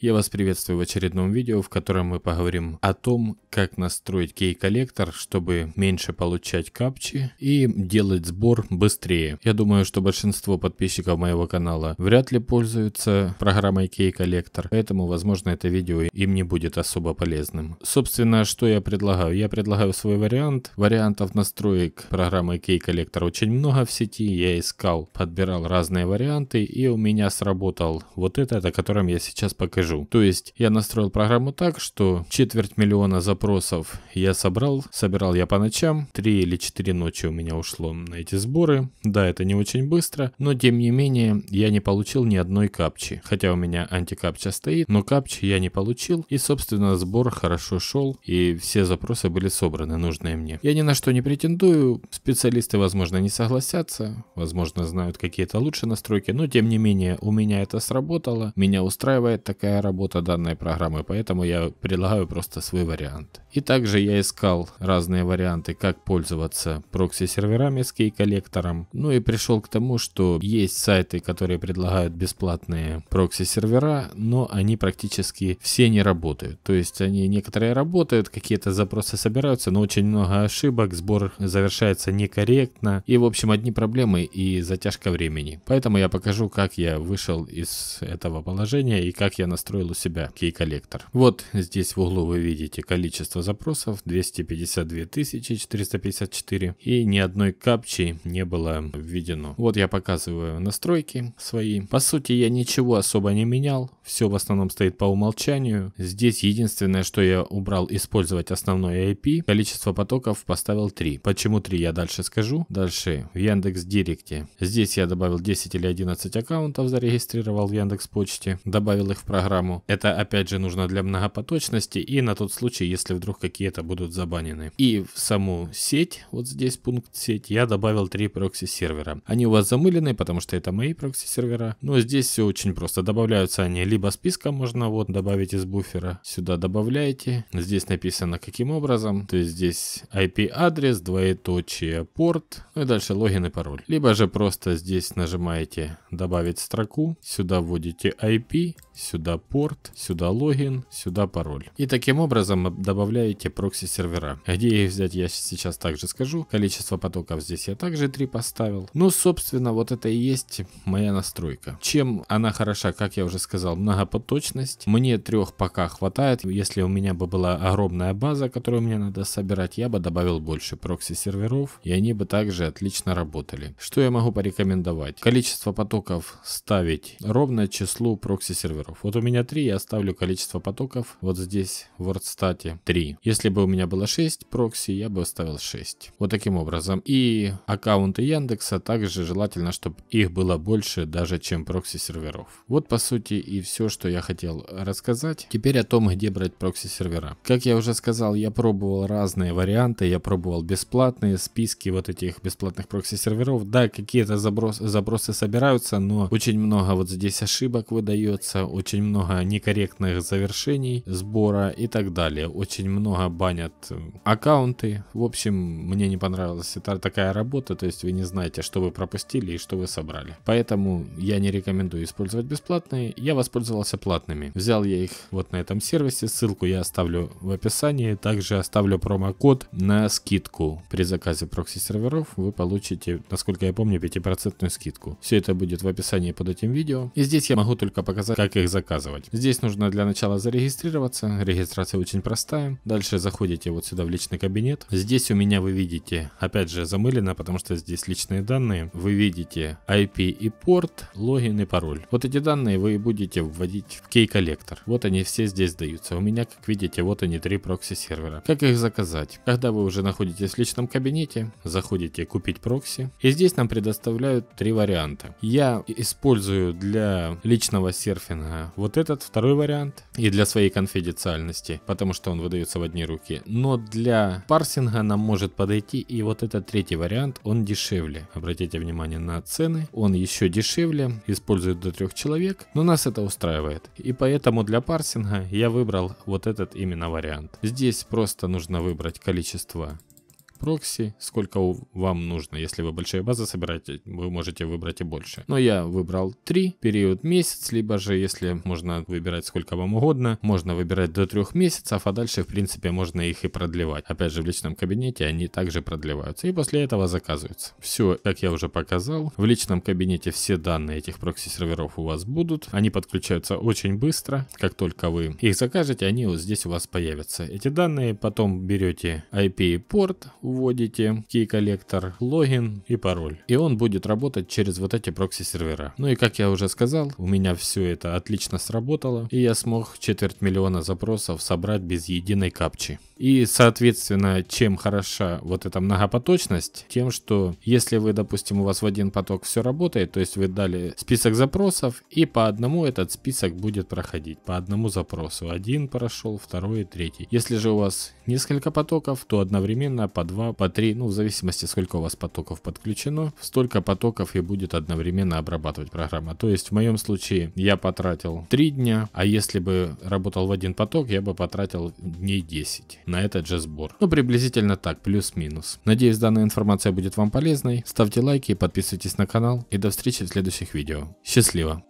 Я вас приветствую в очередном видео, в котором мы поговорим о том, как настроить кей-коллектор, чтобы меньше получать капчи и делать сбор быстрее. Я думаю, что большинство подписчиков моего канала вряд ли пользуются программой кей-коллектор, поэтому, возможно, это видео им не будет особо полезным. Собственно, что я предлагаю? Я предлагаю свой вариант. Вариантов настроек программы кей-коллектор очень много в сети. Я искал, подбирал разные варианты и у меня сработал вот этот, о котором я сейчас покажу скажу. То есть я настроил программу так, что четверть миллиона запросов я собрал, собирал я по ночам, 3 или 4 ночи у меня ушло на эти сборы. Да, это не очень быстро, но тем не менее я не получил ни одной капчи. Хотя у меня антикапча стоит, но капчи я не получил. И, собственно, сбор хорошо шел, и все запросы были собраны, нужные мне. Я ни на что не претендую, специалисты, возможно, не согласятся, возможно, знают какие-то лучшие настройки, но тем не менее у меня это сработало, меня устраивает такая такая работа данной программы, поэтому я предлагаю просто свой вариант. И также я искал разные варианты, как пользоваться прокси-серверами с кей-коллектором. Ну и пришел к тому, что есть сайты, которые предлагают бесплатные прокси-сервера, но они практически все не работают. То есть они некоторые работают, какие-то запросы собираются, но очень много ошибок, сбор завершается некорректно. И в общем одни проблемы и затяжка времени. Поэтому я покажу, как я вышел из этого положения и как я настроил настроил у себя кей-коллектор. Вот здесь в углу вы видите количество запросов 252 454 и ни одной капчи не было введено. Вот я показываю настройки свои. По сути я ничего особо не менял, все в основном стоит по умолчанию. Здесь единственное, что я убрал использовать основной IP, количество потоков поставил 3. Почему 3 я дальше скажу. Дальше в Яндекс Директе. Здесь я добавил 10 или 11 аккаунтов, зарегистрировал в Яндекс Почте, добавил их в программу программу. Это опять же нужно для многопоточности и на тот случай, если вдруг какие-то будут забанены. И в саму сеть, вот здесь пункт сеть, я добавил три прокси-сервера. Они у вас замылены, потому что это мои прокси-сервера. Но здесь все очень просто. Добавляются они либо списком, можно вот добавить из буфера. Сюда добавляете. Здесь написано каким образом. То есть здесь IP-адрес, двоеточие, порт. Ну и дальше логин и пароль. Либо же просто здесь нажимаете добавить строку. Сюда вводите IP, сюда порт, сюда логин, сюда пароль. И таким образом добавляете прокси сервера. А где их взять я сейчас также скажу. Количество потоков здесь я также 3 поставил. Ну собственно вот это и есть моя настройка. Чем она хороша, как я уже сказал, многопоточность. Мне трех пока хватает. Если у меня бы была огромная база, которую мне надо собирать, я бы добавил больше прокси серверов. И они бы также отлично работали. Что я могу порекомендовать? Количество потоков ставить ровное число прокси серверов. Вот у меня меня 3, я оставлю количество потоков вот здесь в WordStat 3. Если бы у меня было 6 прокси, я бы оставил 6. Вот таким образом. И аккаунты Яндекса также желательно, чтобы их было больше даже, чем прокси серверов. Вот по сути и все, что я хотел рассказать. Теперь о том, где брать прокси сервера. Как я уже сказал, я пробовал разные варианты, я пробовал бесплатные списки вот этих бесплатных прокси серверов. Да, какие-то заброс, забросы собираются, но очень много вот здесь ошибок выдается, очень много много некорректных завершений сбора и так далее. Очень много банят эм, аккаунты. В общем, мне не понравилась это такая работа, то есть вы не знаете, что вы пропустили и что вы собрали. Поэтому я не рекомендую использовать бесплатные. Я воспользовался платными. Взял я их вот на этом сервисе. Ссылку я оставлю в описании. Также оставлю промокод на скидку. При заказе прокси серверов вы получите, насколько я помню, 5% скидку. Все это будет в описании под этим видео. И здесь я могу только показать, как их заказывать использовать. Здесь нужно для начала зарегистрироваться. Регистрация очень простая. Дальше заходите вот сюда в личный кабинет. Здесь у меня вы видите, опять же замылено, потому что здесь личные данные. Вы видите IP и порт, логин и пароль. Вот эти данные вы будете вводить в Key Collector. Вот они все здесь даются. У меня, как видите, вот они три прокси сервера. Как их заказать? Когда вы уже находитесь в личном кабинете, заходите купить прокси. И здесь нам предоставляют три варианта. Я использую для личного серфинга вот этот второй вариант и для своей конфиденциальности, потому что он выдается в одни руки. Но для парсинга нам может подойти и вот этот третий вариант, он дешевле. Обратите внимание на цены, он еще дешевле, использует до трех человек, но нас это устраивает. И поэтому для парсинга я выбрал вот этот именно вариант. Здесь просто нужно выбрать количество прокси, сколько вам нужно. Если вы большие базы собираете, вы можете выбрать и больше. Но я выбрал 3, период месяц, либо же, если можно выбирать сколько вам угодно, можно выбирать до 3 месяцев, а дальше, в принципе, можно их и продлевать. Опять же, в личном кабинете они также продлеваются и после этого заказываются. Все, как я уже показал, в личном кабинете все данные этих прокси-серверов у вас будут. Они подключаются очень быстро. Как только вы их закажете, они вот здесь у вас появятся. Эти данные потом берете IP и порт, вводите key-коллектор, логин и пароль. И он будет работать через вот эти прокси-сервера. Ну и как я уже сказал, у меня все это отлично сработало, и я смог четверть миллиона запросов собрать без единой капчи. И, соответственно, чем хороша вот эта многопоточность, тем, что если вы, допустим, у вас в один поток все работает, то есть вы дали список запросов, и по одному этот список будет проходить, по одному запросу. Один прошел, второй и третий. Если же у вас несколько потоков, то одновременно по два 2, по три, ну в зависимости сколько у вас потоков подключено, столько потоков и будет одновременно обрабатывать программа. То есть в моем случае я потратил три дня, а если бы работал в один поток, я бы потратил дней 10 на этот же сбор. Ну приблизительно так, плюс-минус. Надеюсь данная информация будет вам полезной. Ставьте лайки, подписывайтесь на канал и до встречи в следующих видео. Счастливо!